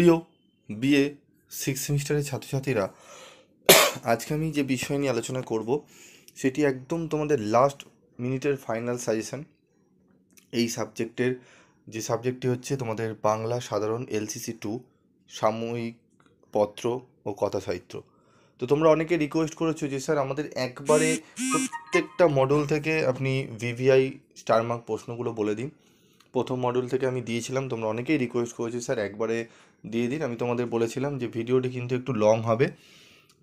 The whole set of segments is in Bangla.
প্রিয় বিএ সিক্স সেমিস্টারের ছাত্রছাত্রীরা আজকে আমি যে বিষয় নিয়ে আলোচনা করব সেটি একদম তোমাদের লাস্ট মিনিটের ফাইনাল সাজেশান এই সাবজেক্টের যে সাবজেক্টটি হচ্ছে তোমাদের বাংলা সাধারণ এলসিসি টু সাময়িক পত্র ও কথা সাহিত্য তো তোমরা অনেকে রিকোয়েস্ট করেছো যে স্যার আমাদের একবারে প্রত্যেকটা মডেল থেকে আপনি ভিভিআই স্টারমার্ক প্রশ্নগুলো বলে দিন প্রথম মডিউল থেকে আমি দিয়েছিলাম তোমরা অনেকেই রিকোয়েস্ট করেছি স্যার একবারে দিয়ে দিন আমি তোমাদের বলেছিলাম যে ভিডিওটি কিন্তু একটু লং হবে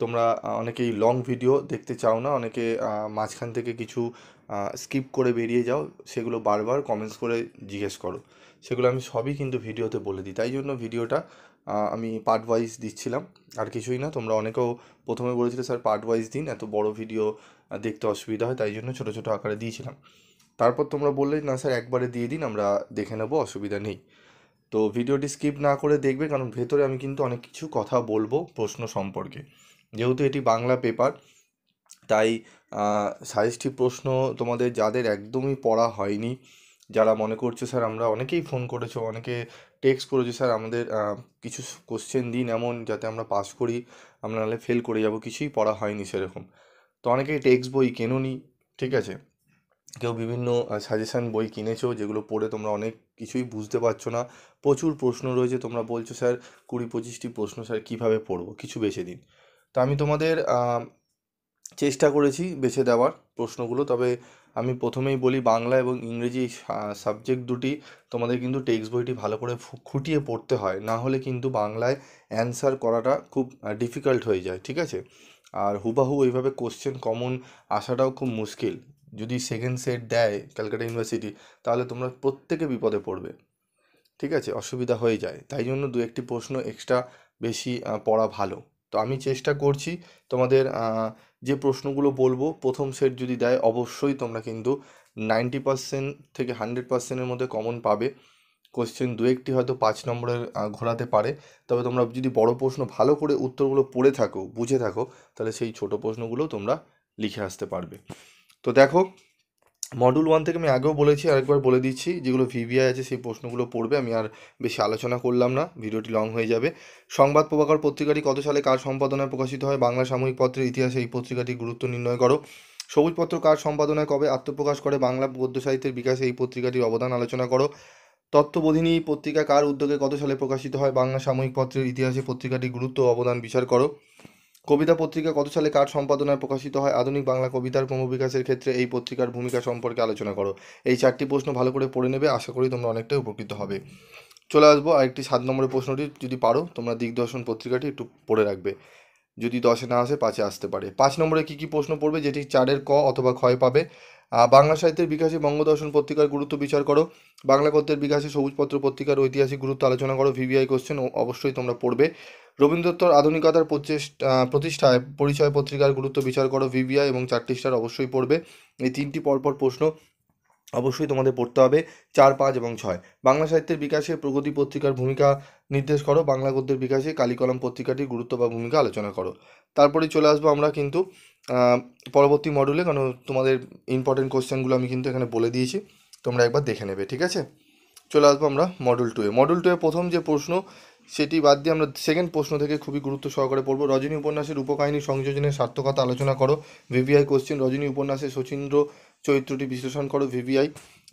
তোমরা অনেকেই লং ভিডিও দেখতে চাও না অনেকে মাঝখান থেকে কিছু স্কিপ করে বেরিয়ে যাও সেগুলো বারবার কমেন্টস করে জিজ্ঞেস করো সেগুলো আমি সবই কিন্তু ভিডিওতে বলে দিই তাই জন্য ভিডিওটা আমি পার্ট ওয়াইজ দিচ্ছিলাম আর কিছুই না তোমরা অনেকেও প্রথমে বলেছিলে স্যার পার্ট ওয়াইজ দিন এত বড় ভিডিও দেখতে অসুবিধা হয় তাই জন্য ছোটো ছোটো আকারে দিয়েছিলাম তারপর তোমরা বললে না স্যার একবারে দিয়ে দিন আমরা দেখে নেবো অসুবিধা নেই তো ভিডিওটি স্কিপ না করে দেখবে কারণ ভেতরে আমি কিন্তু অনেক কিছু কথা বলবো প্রশ্ন সম্পর্কে যেহেতু এটি বাংলা পেপার তাই সাইজটি প্রশ্ন তোমাদের যাদের একদমই পড়া হয়নি যারা মনে করছে স্যার আমরা অনেকেই ফোন করেছো অনেকে টেক্সট করেছে স্যার আমাদের কিছু কোশ্চেন দিন এমন যাতে আমরা পাস করি আমরা নাহলে ফেল করে যাব কিছুই পড়া হয়নি সেরকম তো অনেকেই টেক্সট বই কেননি ঠিক আছে কেউ বিভিন্ন সাজেশান বই কিনেছো যেগুলো পড়ে তোমরা অনেক কিছুই বুঝতে পারছো না প্রচুর প্রশ্ন রয়েছে তোমরা বলছো স্যার কুড়ি পঁচিশটি প্রশ্ন স্যার কীভাবে পড়বো কিছু বেছে দিন তো আমি তোমাদের চেষ্টা করেছি বেছে দেওয়ার প্রশ্নগুলো তবে আমি প্রথমেই বলি বাংলা এবং ইংরেজি সাবজেক্ট দুটি তোমাদের কিন্তু টেক্সট বইটি ভালো করে খুঁটিয়ে পড়তে হয় না হলে কিন্তু বাংলায় অ্যান্সার করাটা খুব ডিফিকাল্ট হয়ে যায় ঠিক আছে আর হুবাহু ওইভাবে কোশ্চেন কমন আসাটাও খুব মুশকিল যদি সেকেন্ড সেট দেয় ক্যালকাটা ইউনিভার্সিটি তাহলে তোমরা প্রত্যেকে বিপদে পড়বে ঠিক আছে অসুবিধা হয়ে যায় তাই জন্য দু একটি প্রশ্ন এক্সট্রা বেশি পড়া ভালো তো আমি চেষ্টা করছি তোমাদের যে প্রশ্নগুলো বলবো প্রথম সেট যদি দেয় অবশ্যই তোমরা কিন্তু নাইনটি পার্সেন্ট থেকে হান্ড্রেড পার্সেন্টের মধ্যে কমন পাবে কোশ্চেন দু একটি হয়তো পাঁচ নম্বরের ঘোরাতে পারে তবে তোমরা যদি বড় প্রশ্ন ভালো করে উত্তরগুলো পড়ে থাকো বুঝে থাকো তাহলে সেই ছোট প্রশ্নগুলো তোমরা লিখে আসতে পারবে তো দেখো মডুল ওয়ান থেকে আমি আগেও বলেছি আরেকবার বলে দিচ্ছি যেগুলো ভিভিআই আছে সেই প্রশ্নগুলো পড়বে আমি আর বেশি আলোচনা করলাম না ভিডিওটি লং হয়ে যাবে সংবাদ প্রভাকর পত্রিকাটি কত সালে কার সম্পাদনায় প্রকাশিত হয় বাংলা সাময়িক পত্রের ইতিহাসে এই পত্রিকাটি গুরুত্ব নির্ণয় করো সবুজপত্র কার সম্পাদনায় কবে আত্মপ্রকাশ করে বাংলা বৌদ্ধ সাহিত্যের বিকাশে এই পত্রিকাটির অবদান আলোচনা করো তত্ত্ববোধিনী পত্রিকা কার উদ্যোগে কত সালে প্রকাশিত হয় বাংলা সাময়িক পত্রের ইতিহাসে পত্রিকাটির গুরুত্ব অবদান বিচার করো কবিতা পত্রিকা কত সালে কার সম্পাদনায় প্রকাশিত হয় আধুনিক বাংলা কবিতার ক্রমবিকাশের ক্ষেত্রে এই পত্রিকার ভূমিকা সম্পর্কে আলোচনা করো এই চারটি প্রশ্ন ভালো করে পড়ে নেবে আশা করি তোমরা অনেকটাই উপকৃত হবে চলে আসবো আরেকটি সাত নম্বরের প্রশ্নটি যদি পারো তোমরা দিগদর্শন পত্রিকাটি একটু পড়ে রাখবে যদি দশে না আসে পাঁচে আসতে পারে পাঁচ নম্বরে কী কী প্রশ্ন পড়বে যেটি চারের ক অথবা ক্ষয় পাবে বাংলা সাহিত্যের বিকাশে বঙ্গদর্শন পত্রিকার গুরুত্ব বিচার করো বাংলা গদ্যের বিকাশে সবুজপত্র পত্রিকার ঐতিহাসিক গুরুত্ব আলোচনা করো ভিভিআই কোশ্চেন অবশ্যই তোমরা পড়বে রবীন্দ্রত্তর আধুনিকতার প্রতিষ্ঠায় পরিচয় পত্রিকার গুরুত্ব বিচার করো ভিভিআই এবং চারটি স্টার অবশ্যই পড়বে এই তিনটি পরপর প্রশ্ন অবশ্যই তোমাদের পড়তে হবে চার পাঁচ এবং ছয় বাংলা সাহিত্যের বিকাশে প্রগতি পত্রিকার ভূমিকা নির্দেশ করো বাংলা গদ্যের বিকাশে কালিকলম পত্রিকাটির গুরুত্ব বা ভূমিকা আলোচনা করো তারপরে চলে আসবো আমরা কিন্তু পরবর্তী মডেলে কারণ তোমাদের ইম্পর্টেন্ট কোশ্চেনগুলো আমি কিন্তু এখানে বলে দিয়েছি তোমরা একবার দেখে নেবে ঠিক আছে চলে আসবো আমরা মডেল টুয়ে মডেল টুয়ে প্রথম যে প্রশ্ন সেটি বাদ দিয়ে আমরা সেকেন্ড প্রশ্ন থেকে খুবই গুরুত্ব সহকারে পড়বো রজনী উপন্যাসের উপকাহিনী সংযোজনের সার্থকতা আলোচনা করো ভিভিআই কোশ্চেন রজনী উপন্যাসে শচীন্দ্র চরিত্রটি বিশ্লেষণ করো ভিভিআই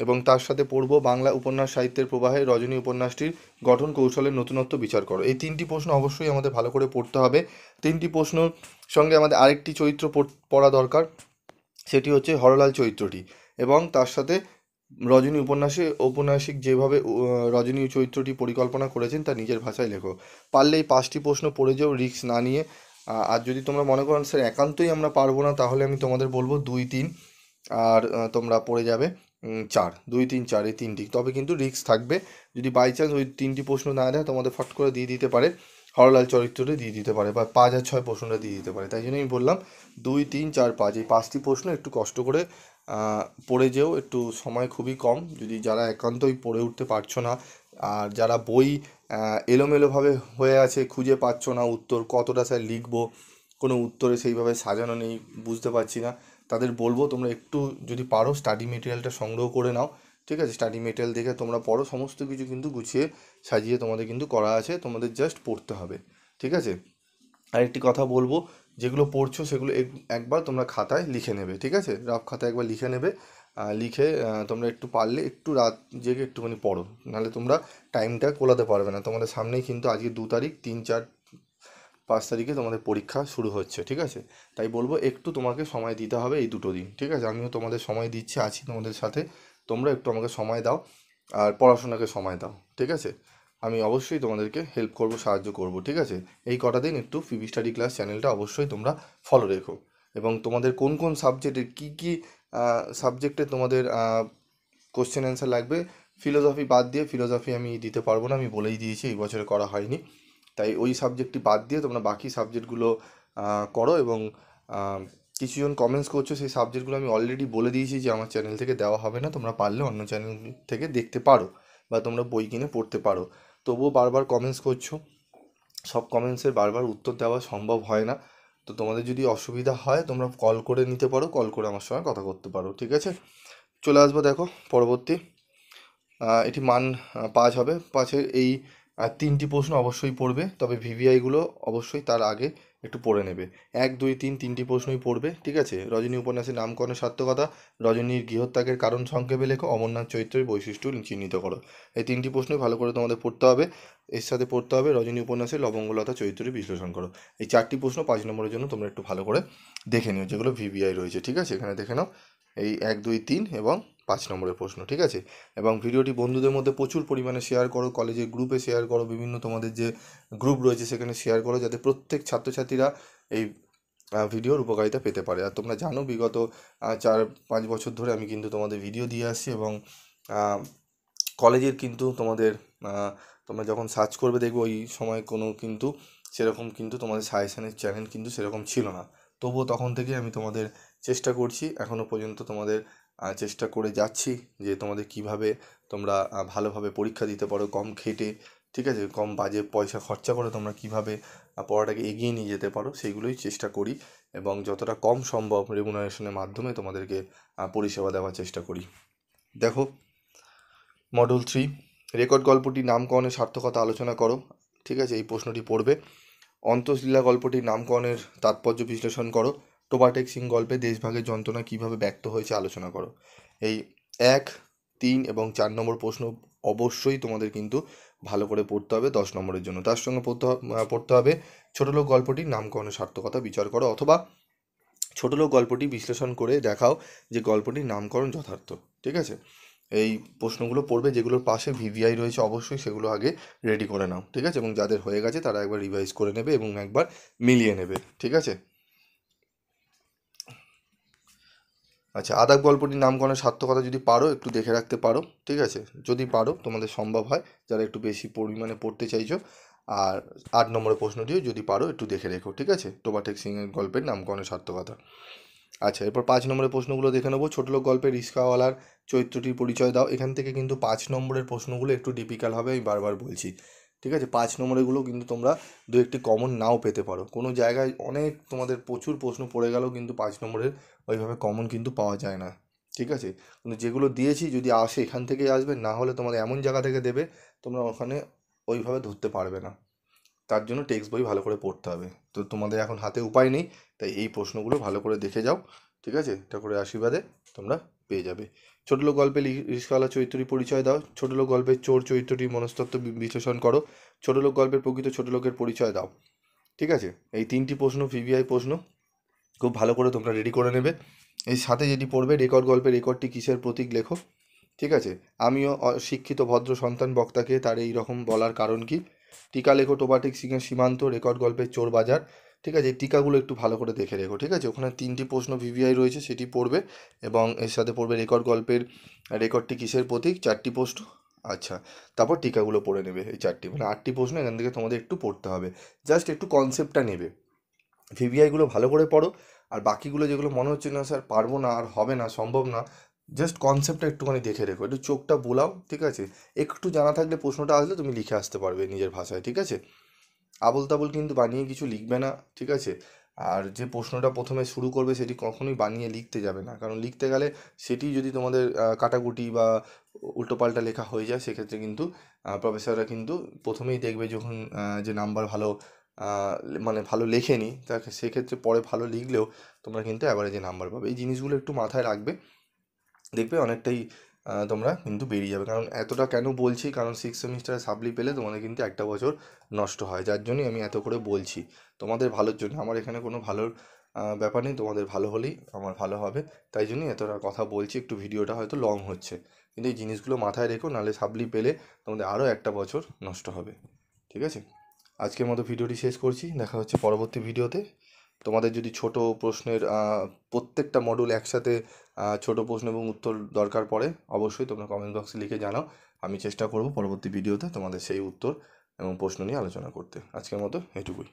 এবং তার সাথে পড়ব বাংলা উপন্যাস সাহিত্যের প্রবাহে রজনী উপন্যাসটির গঠন কৌশলের নতুনত্ব বিচার করো এই তিনটি প্রশ্ন অবশ্যই আমাদের ভালো করে পড়তে হবে তিনটি প্রশ্নর সঙ্গে আমাদের আরেকটি চরিত্র পড়া দরকার সেটি হচ্ছে হরলাল চরিত্রটি এবং তার সাথে রজনী উপন্যাসে ঔপন্যাসিক যেভাবে রজনী চরিত্রটি পরিকল্পনা করেছেন তা নিজের ভাষায় লেখো পারলে এই পাঁচটি প্রশ্ন পড়ে যাও রিক্স না নিয়ে আর যদি তোমরা মনে করেন স্যার একান্তই আমরা পারবো না তাহলে আমি তোমাদের বলবো দুই তিন আর তোমরা পড়ে যাবে চার দুই তিন চার এই তিনটি তবে কিন্তু রিস্ক থাকবে যদি বাই চান্স ওই তিনটি প্রশ্ন না দেয় তোমাদের ফট করে দিয়ে দিতে পারে হরলাল চরিত্রটা দিয়ে দিতে পারে বা পাঁচ আর ছয় প্রশ্নটা দিয়ে দিতে পারে তাই জন্য আমি বললাম দুই তিন চার পাঁচ এই পাঁচটি প্রশ্ন একটু কষ্ট করে পড়ে যেও একটু সময় খুবই কম যদি যারা একান্তই পড়ে উঠতে পারছো না আর যারা বই এলোমেলোভাবে হয়ে আছে খুঁজে পাচ্ছ না উত্তর কতটা স্যার লিখবো কোনো উত্তরে সেইভাবে সাজানো নেই বুঝতে পারছি না তাদের বলবো তোমরা একটু যদি পারো স্টাডি মেটেরিয়ালটা সংগ্রহ করে নাও ঠিক আছে স্টাডি মেটেরিয়াল দেখে তোমরা পড়ো সমস্ত কিছু কিন্তু গুছিয়ে সাজিয়ে তোমাদের কিন্তু করা আছে তোমাদের জাস্ট পড়তে হবে ঠিক আছে আর একটি কথা বলবো যেগুলো পড়ছো সেগুলো একবার তোমরা খাতায় লিখে নেবে ঠিক আছে রাফ খাতায় একবার লিখে নেবে লিখে তোমরা একটু পারলে একটু রাত জেগে একটুখানি পড়ো নাহলে তোমরা টাইমটা কোলাতে পারবে না তোমাদের সামনেই কিন্তু আজকে দু তারিখ তিন চার পাঁচ তারিখে তোমাদের পরীক্ষা শুরু হচ্ছে ঠিক আছে তাই বলবো একটু তোমাকে সময় দিতে হবে এই দুটো দিন ঠিক আছে আমিও তোমাদের সময় দিচ্ছি আছি তোমাদের সাথে তোমরা একটু আমাকে সময় দাও আর পড়াশোনাকে সময় দাও ঠিক আছে আমি অবশ্যই তোমাদেরকে হেল্প করব সাহায্য করব ঠিক আছে এই কটা দিন একটু ফিভি স্টাডি ক্লাস চ্যানেলটা অবশ্যই তোমরা ফলো রেখো এবং তোমাদের কোন কোন সাবজেক্টের কি কি সাবজেক্টে তোমাদের কোশ্চেন অ্যান্সার লাগবে ফিলোসফি বাদ দিয়ে ফিলোসফি আমি দিতে পারবো না আমি বলেই দিয়েছি এই বছরে করা হয়নি তাই ওই সাবজেক্টটি বাদ দিয়ে তোমরা বাকি সাবজেক্টগুলো করো এবং কিছুজন কমেন্টস করছো সেই সাবজেক্টগুলো আমি অলরেডি বলে দিয়েছি যে আমার চ্যানেল থেকে দেওয়া হবে না তোমরা পারলে অন্য চ্যানেল থেকে দেখতে পারো বা তোমরা বই কিনে পড়তে পারো তবুও বারবার কমেন্টস করছো সব কমেন্টসের বারবার উত্তর দেওয়া সম্ভব হয় না তো তোমাদের যদি অসুবিধা হয় তোমরা কল করে নিতে পারো কল করে আমার সঙ্গে কথা করতে পারো ঠিক আছে চলে আসবো দেখো পরবর্তী এটি মান পাঁচ হবে পাঁচের এই আর তিনটি প্রশ্ন অবশ্যই পড়বে তবে ভিভিআইগুলো অবশ্যই তার আগে একটু পড়ে নেবে এক দুই তিন তিনটি প্রশ্নই পড়বে ঠিক আছে রজনী উপন্যাসের নামকরণের সার্থকতা রজনীর গৃহত্যাগের কারণ সংক্ষেপে লেখো অমরনাথ চরিত্রের বৈশিষ্ট্য চিহ্নিত করো এই তিনটি প্রশ্নই ভালো করে তোমাদের পড়তে হবে এর সাথে পড়তে হবে রজনী উপন্যাসের লবঙ্গলতা চৈত্রের বিশ্লেষণ করো এই চারটি প্রশ্ন পাঁচ নম্বরের জন্য তোমরা একটু ভালো করে দেখে নিও যেগুলো ভিভিআই রয়েছে ঠিক আছে এখানে দেখে নাও এই এক দুই তিন এবং পাঁচ নম্বরের প্রশ্ন ঠিক আছে এবং ভিডিওটি বন্ধুদের মধ্যে প্রচুর পরিমাণে শেয়ার করো কলেজের গ্রুপে শেয়ার করো বিভিন্ন তোমাদের যে গ্রুপ রয়েছে সেখানে শেয়ার করো যাতে প্রত্যেক ছাত্রছাত্রীরা এই ভিডিওর উপকারিতা পেতে পারে আর তোমরা জানো বিগত চার পাঁচ বছর ধরে আমি কিন্তু তোমাদের ভিডিও দিয়ে আসছি এবং কলেজের কিন্তু তোমাদের তোমরা যখন সার্চ করবে দেখবে ওই সময় কোনো কিন্তু সেরকম কিন্তু তোমাদের সাজেশনের চ্যানেল কিন্তু সেরকম ছিল না তবুও তখন থেকে আমি তোমাদের চেষ্টা করছি এখনও পর্যন্ত তোমাদের চেষ্টা করে যাচ্ছি যে তোমাদের কিভাবে তোমরা ভালোভাবে পরীক্ষা দিতে পারো কম খেটে ঠিক আছে কম বাজে পয়সা খরচা করে তোমরা কিভাবে পড়াটাকে এগিয়ে নিয়ে যেতে পারো সেইগুলোই চেষ্টা করি এবং যতটা কম সম্ভব রেমুনারেশনের মাধ্যমে তোমাদেরকে পরিষেবা দেওয়ার চেষ্টা করি দেখো মডেল থ্রি রেকর্ড গল্পটি নামকরণের সার্থকতা আলোচনা করো ঠিক আছে এই প্রশ্নটি পড়বে অন্তঃলীলা গল্পটির নামকরণের তাৎপর্য বিশ্লেষণ করো টোবাটেক সিং গল্পে দেশভাগের যন্ত্রণা কীভাবে ব্যক্ত হয়েছে আলোচনা করো এই এক তিন এবং চার নম্বর প্রশ্ন অবশ্যই তোমাদের কিন্তু ভালো করে পড়তে হবে দশ নম্বরের জন্য তার সঙ্গে পড়তে পড়তে হবে ছোটোলোক গল্পটির নামকরণের সার্থকতা বিচার করো অথবা ছোটোলোক গল্পটি বিশ্লেষণ করে দেখাও যে গল্পটির নামকরণ যথার্থ ঠিক আছে এই প্রশ্নগুলো পড়বে যেগুলোর পাশে ভিভিআই রয়েছে অবশ্যই সেগুলো আগে রেডি করে নাও ঠিক আছে এবং যাদের হয়ে গেছে তারা একবার রিভাইজ করে নেবে এবং একবার মিলিয়ে নেবে ঠিক আছে আচ্ছা আদাক গল্পটির নামকরণের সার্থকতা যদি পারো একটু দেখে রাখতে পারো ঠিক আছে যদি পারো তোমাদের সম্ভব হয় যারা একটু বেশি পরিমাণে পড়তে চাইছো আর আট নম্বরের প্রশ্নটিও যদি পারো একটু দেখে রেখো ঠিক আছে টোবাটেক সিংয়ের গল্পের নামকরণের সার্থকতা আচ্ছা এরপর পাঁচ নম্বরের প্রশ্নগুলো দেখে নেবো ছোট লোক গল্পে রিস্কাওয়ালার চরিত্রটির পরিচয় দাও এখান থেকে কিন্তু পাঁচ নম্বরের প্রশ্নগুলো একটু ডিফিকাল্ট হবে আমি বারবার বলছি ঠিক আছে পাঁচ নম্বরেগুলো কিন্তু তোমরা দু একটি কমন নাও পেতে পারো কোনো জায়গায় অনেক তোমাদের প্রচুর প্রশ্ন পড়ে গেলেও কিন্তু পাঁচ নম্বরের ওইভাবে কমন কিন্তু পাওয়া যায় না ঠিক আছে কিন্তু যেগুলো দিয়েছি যদি আসে এখান থেকেই আসবে না হলে তোমাদের এমন জায়গা থেকে দেবে তোমরা ওখানে ওইভাবে ধরতে পারবে না তার জন্য টেক্সট বই ভালো করে পড়তে হবে তো তোমাদের এখন হাতে উপায় নেই তাই এই প্রশ্নগুলো ভালো করে দেখে যাও ঠিক আছে এটা করে আশীর্বাদে তোমরা পেয়ে যাবে ছোট লোক গল্পে রিসকালা চরিত্রটি পরিচয় দাও ছোট লোক গল্পের চোর চরিত্রটি মনস্তত্ত্ব বিশ্লেষণ করো ছোট লোক গল্পের প্রকৃত ছোট লোকের পরিচয় দাও ঠিক আছে এই তিনটি প্রশ্ন ভিভিআই প্রশ্ন খুব ভালো করে তোমরা রেডি করে নেবে এই সাথে যেটি পড়বে রেকর্ড গল্পের রেকর্ডটি কিসের প্রতীক লেখো ঠিক আছে আমিও শিক্ষিত ভদ্র সন্তান বক্তাকে তার এই রকম বলার কারণ কী টিকা লেখো টোবাটিক সিংহের সীমান্ত রেকর্ড গল্পের চোর বাজার ঠিক আছে এই টিকাগুলো একটু ভালো করে দেখে রেখো ঠিক আছে ওখানে তিনটি প্রশ্ন ভিভিআই রয়েছে সেটি পড়বে এবং এর সাথে পড়বে রেকর্ড গল্পের রেকর্ডটি কিসের প্রতীক চারটি প্রশ্ন আচ্ছা তারপর টিকাগুলো পড়ে নেবে এই চারটি মানে আটটি প্রশ্ন এখান থেকে তোমাদের একটু পড়তে হবে জাস্ট একটু কনসেপ্টটা নেবে ভিভিআইগুলো ভালো করে পড়ো আর বাকিগুলো যেগুলো মনে হচ্ছে না স্যার পারবো না আর হবে না সম্ভব না জাস্ট কনসেপ্টটা একটুখানি দেখে রেখো একটু চোখটা বোলাও ঠিক আছে একটু জানা থাকলে প্রশ্নটা আসলে তুমি লিখে আসতে পারবে নিজের ভাষায় ঠিক আছে আবল তাবল কিন্তু বানিয়ে কিছু লিখবে না ঠিক আছে আর যে প্রশ্নটা প্রথমে শুরু করবে সেটি কখনোই বানিয়ে লিখতে যাবে না কারণ লিখতে গেলে সেটি যদি তোমাদের কাটাকুটি বা উল্টোপাল্টা লেখা হয়ে যায় সেক্ষেত্রে কিন্তু প্রফেসররা কিন্তু প্রথমেই দেখবে যখন যে নাম্বার ভালো মানে ভালো লেখেনি তা সেক্ষেত্রে পরে ভালো লিখলেও তোমরা কিন্তু অ্যাভারেজে নাম্বার পাবে এই জিনিসগুলো একটু মাথায় রাখবে দেখবে অনেকটাই তোমরা কিন্তু বেরিয়ে যাবে কারণ এতটা কেন বলছি কারণ সিক্স সেমিস্টারে সাবলি পেলে তোমাদের কিন্তু একটা বছর নষ্ট হয় যার জন্যই আমি এত করে বলছি তোমাদের ভালোর জন্য আমার এখানে কোনো ভালোর ব্যাপার নেই তোমাদের ভালো হলেই আমার ভালো হবে তাই জন্যই এতটা কথা বলছি একটু ভিডিওটা হয়তো লং হচ্ছে কিন্তু এই জিনিসগুলো মাথায় রেখো নাহলে সাবলি পেলে তোমাদের আরও একটা বছর নষ্ট হবে ঠিক আছে আজকের মতো ভিডিওটি শেষ করছি দেখা হচ্ছে পরবর্তী ভিডিওতে তোমাদের যদি ছোট প্রশ্নের প্রত্যেকটা মডুল একসাথে ছোট প্রশ্ন এবং উত্তর দরকার পড়ে অবশ্যই তোমরা কমেন্ট বক্সে লিখে জানাও আমি চেষ্টা করব পরবর্তী ভিডিওতে তোমাদের সেই উত্তর এবং প্রশ্ন নিয়ে আলোচনা করতে আজকের মতো এটুকুই